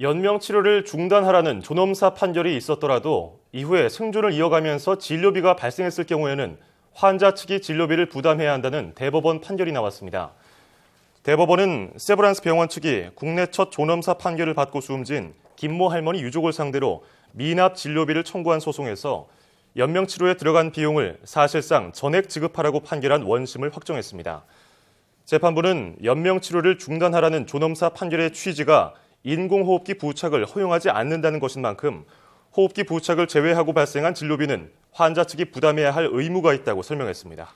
연명 치료를 중단하라는 존엄사 판결이 있었더라도 이후에 생존을 이어가면서 진료비가 발생했을 경우에는 환자 측이 진료비를 부담해야 한다는 대법원 판결이 나왔습니다. 대법원은 세브란스 병원 측이 국내 첫 존엄사 판결을 받고 숨진 김모 할머니 유족을 상대로 미납 진료비를 청구한 소송에서 연명 치료에 들어간 비용을 사실상 전액 지급하라고 판결한 원심을 확정했습니다. 재판부는 연명 치료를 중단하라는 존엄사 판결의 취지가 인공호흡기 부착을 허용하지 않는다는 것인 만큼 호흡기 부착을 제외하고 발생한 진료비는 환자 측이 부담해야 할 의무가 있다고 설명했습니다.